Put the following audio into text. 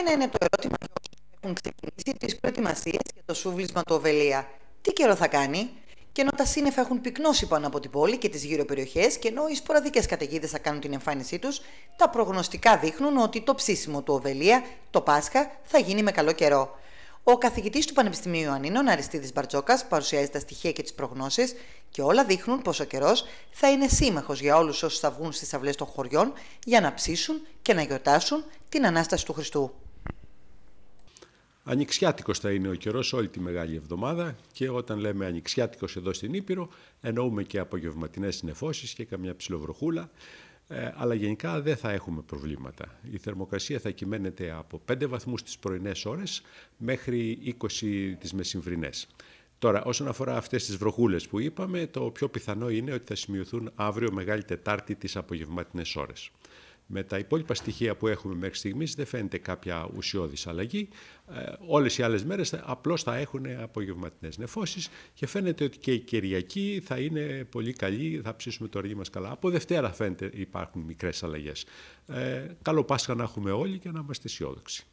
Ένα είναι το ερώτημα για όσου έχουν ξεκινήσει τις προετοιμασίες για το σούβλισμα του Οβελία. Τι καιρό θα κάνει, και ενώ τα σύννεφα έχουν πυκνώσει πάνω από την πόλη και τις γύρω περιοχές, και ενώ οι σποραδικές καταιγίδες θα κάνουν την εμφάνισή τους, τα προγνωστικά δείχνουν ότι το ψήσιμο του Οβελία το Πάσχα θα γίνει με καλό καιρό. Ο καθηγητής του Πανεπιστημίου Ιωαννίνων, Αριστίδης Μπαρτζόκας, παρουσιάζει τα στοιχεία και τις προγνώσεις και όλα δείχνουν πω ο καιρός θα είναι σύμμαχος για όλους όσους θα βγουν στις αυλές των χωριών για να ψήσουν και να γιορτάσουν την ανάσταση του Χριστού. Ανοιξιάτικος θα είναι ο καιρός όλη τη μεγάλη εβδομάδα και όταν λέμε ανοιξιάτικος εδώ στην Ήπειρο εννοούμε και απογευματινές νεφώσεις και καμιά ψιλοβροχούλα ε, αλλά γενικά δεν θα έχουμε προβλήματα. Η θερμοκρασία θα κυμαίνεται από 5 βαθμούς τις πρωινές ώρες μέχρι 20 τις μεσημβρινές. Τώρα, όσον αφορά αυτές τις βροχούλες που είπαμε, το πιο πιθανό είναι ότι θα σημειωθούν αύριο Μεγάλη Τετάρτη τις απογευματινές ώρες. Με τα υπόλοιπα στοιχεία που έχουμε μέχρι στιγμής δεν φαίνεται κάποια ουσιώδης αλλαγή. Ε, Όλες οι άλλες μέρες απλώς θα έχουν απογευματινές νεφώσεις και φαίνεται ότι και η Κυριακή θα είναι πολύ καλή, θα ψήσουμε το αργή μας καλά. Από Δευτέρα φαίνεται υπάρχουν μικρές αλλαγές. Ε, καλό Πάσχα να έχουμε όλοι και να είμαστε αισιόδοξοι.